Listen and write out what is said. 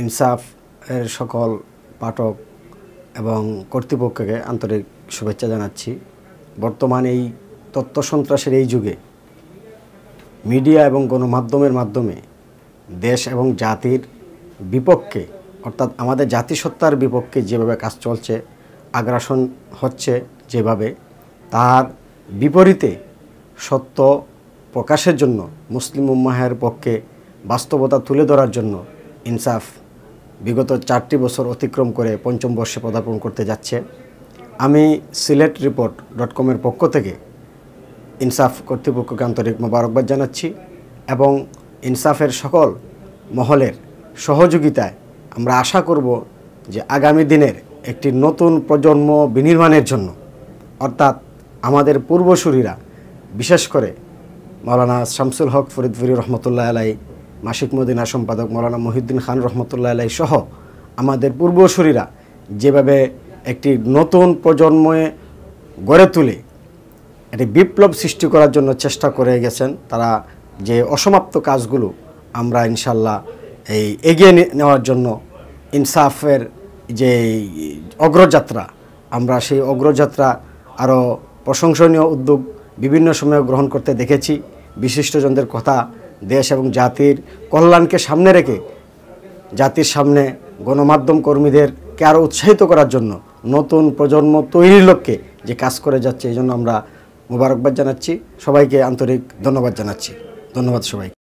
ইনসাফ এর সকল পাঠক এবং কর্তৃপক্ষকে আন্তরিক শুভেচ্ছা জানাচ্ছি বর্তমান এই তত্ত্ব সন্ত্রাসের এই যুগে মিডিয়া এবং গণমাধ্যমের মাধ্যমে দেশ এবং জাতির বিপক্ষে অর্থাৎ আমাদের জাতিসত্তার বিপক্ষে যেভাবে কাজ চলছে আগ্রাসন হচ্ছে যেভাবে তার বিপরীতে সত্য প্রকাশের জন্য মুসলিম উম্মাহের পক্ষে বাস্তবতা তুলে ধরার জন্য ইনসাফ বিগত চারটি বছর অতিক্রম করে পঞ্চম বর্ষে পদার্পণ করতে যাচ্ছে আমি সিলেট রিপোর্ট ডট কমের পক্ষ থেকে ইনসাফ কর্তৃপক্ষকে আন্তরিক মোবারকবাদ জানাচ্ছি এবং ইনসাফের সকল মহলের সহযোগিতায় আমরা আশা করব যে আগামী দিনের একটি নতুন প্রজন্ম বিনির্মাণের জন্য অর্থাৎ আমাদের পূর্বসূরীরা বিশেষ করে মৌলানা শামসুল হক ফরিদপুরি রহমতুল্লাহ আলাই মাসিক মদিনা সম্পাদক মৌলানা মহিউদ্দিন খান রহমতুল্লাহ আলাই সহ আমাদের পূর্বসূরীরা যেভাবে একটি নতুন প্রজন্মে গড়ে তুলে একটি বিপ্লব সৃষ্টি করার জন্য চেষ্টা করে গেছেন তারা যে অসমাপ্ত কাজগুলো আমরা ইনশাল্লাহ এই এগিয়ে নেওয়ার জন্য ইনসাফের যে অগ্রযাত্রা আমরা সেই অগ্রযাত্রা আরও প্রশংসনীয় উদ্যোগ বিভিন্ন সময়ে গ্রহণ করতে দেখেছি বিশিষ্টজনদের কথা দেশ এবং জাতির কল্যাণকে সামনে রেখে জাতির সামনে গণমাধ্যম কর্মীদেরকে আরও উৎসাহিত করার জন্য নতুন প্রজন্ম তৈরির লক্ষ্যে যে কাজ করে যাচ্ছে এই জন্য আমরা মুবারকবাদ জানাচ্ছি সবাইকে আন্তরিক ধন্যবাদ জানাচ্ছি ধন্যবাদ সবাইকে